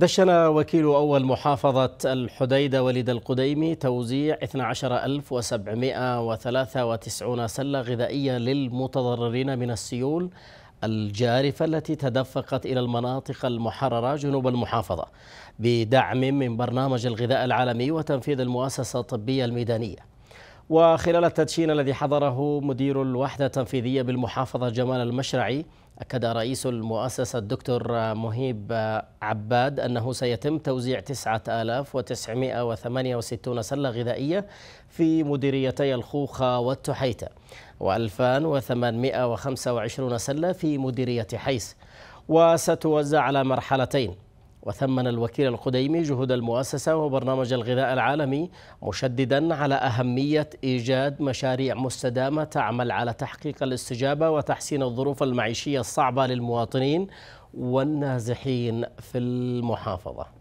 دشن وكيل أول محافظة الحديدة وليد القديمي توزيع 12793 سلة غذائية للمتضررين من السيول الجارفة التي تدفقت إلى المناطق المحررة جنوب المحافظة بدعم من برنامج الغذاء العالمي وتنفيذ المؤسسة الطبية الميدانية وخلال التدشين الذي حضره مدير الوحدة التنفيذية بالمحافظة جمال المشرعي أكد رئيس المؤسسة الدكتور مهيب عباد أنه سيتم توزيع 9968 سلة غذائية في مديريتي الخوخة والتحيتة و2825 سلة في مديرية حيس وستوزع على مرحلتين وثمن الوكيل القديمي جهود المؤسسة وبرنامج الغذاء العالمي مشددا على أهمية إيجاد مشاريع مستدامة تعمل على تحقيق الاستجابة وتحسين الظروف المعيشية الصعبة للمواطنين والنازحين في المحافظة